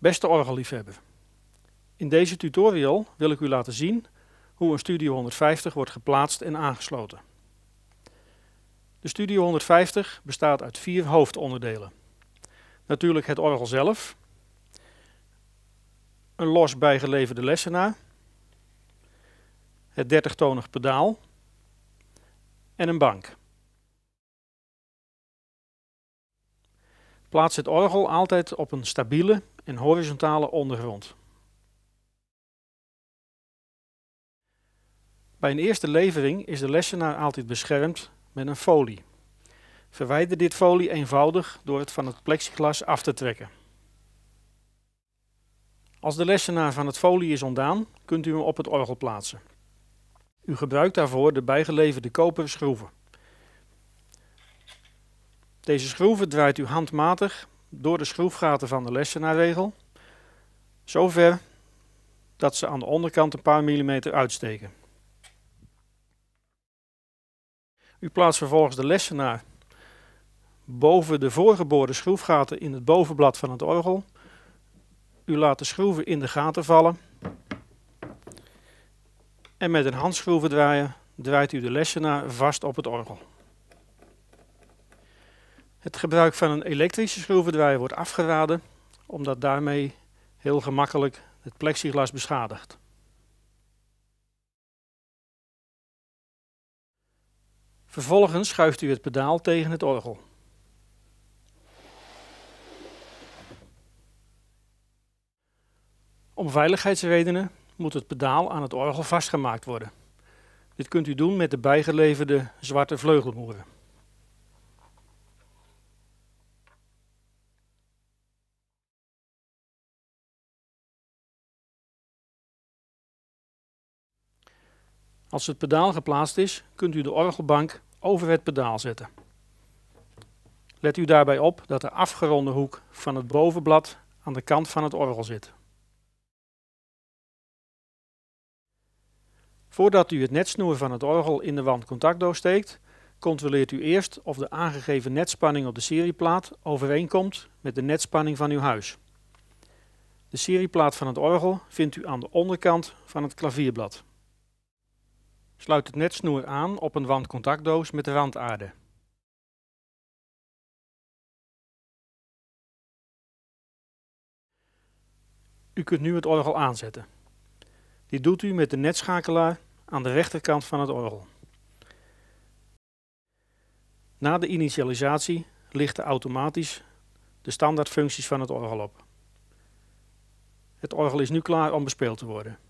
Beste orgelliefhebber, in deze tutorial wil ik u laten zien hoe een Studio 150 wordt geplaatst en aangesloten. De Studio 150 bestaat uit vier hoofdonderdelen. Natuurlijk het orgel zelf, een los bijgeleverde lessenaar, het 30-tonig pedaal en een bank. Plaats het orgel altijd op een stabiele en horizontale ondergrond. Bij een eerste levering is de lessenaar altijd beschermd met een folie. Verwijder dit folie eenvoudig door het van het plexiglas af te trekken. Als de lessenaar van het folie is ontdaan, kunt u hem op het orgel plaatsen. U gebruikt daarvoor de bijgeleverde koperen schroeven. Deze schroeven draait u handmatig door de schroefgaten van de lessenaarregel, zover dat ze aan de onderkant een paar millimeter uitsteken. U plaatst vervolgens de lessenaar boven de voorgeboren schroefgaten in het bovenblad van het orgel. U laat de schroeven in de gaten vallen. En met een draaien draait u de lessenaar vast op het orgel. Het gebruik van een elektrische schroevendraaier wordt afgeraden, omdat daarmee heel gemakkelijk het plexiglas beschadigt. Vervolgens schuift u het pedaal tegen het orgel. Om veiligheidsredenen moet het pedaal aan het orgel vastgemaakt worden. Dit kunt u doen met de bijgeleverde zwarte vleugelmoeren. Als het pedaal geplaatst is, kunt u de orgelbank over het pedaal zetten. Let u daarbij op dat de afgeronde hoek van het bovenblad aan de kant van het orgel zit. Voordat u het netsnoer van het orgel in de wand contactdoos steekt, controleert u eerst of de aangegeven netspanning op de serieplaat overeenkomt met de netspanning van uw huis. De serieplaat van het orgel vindt u aan de onderkant van het klavierblad. Sluit het netsnoer aan op een wandcontactdoos met de randaarde. U kunt nu het orgel aanzetten. Dit doet u met de netschakelaar aan de rechterkant van het orgel. Na de initialisatie lichten automatisch de standaardfuncties van het orgel op. Het orgel is nu klaar om bespeeld te worden.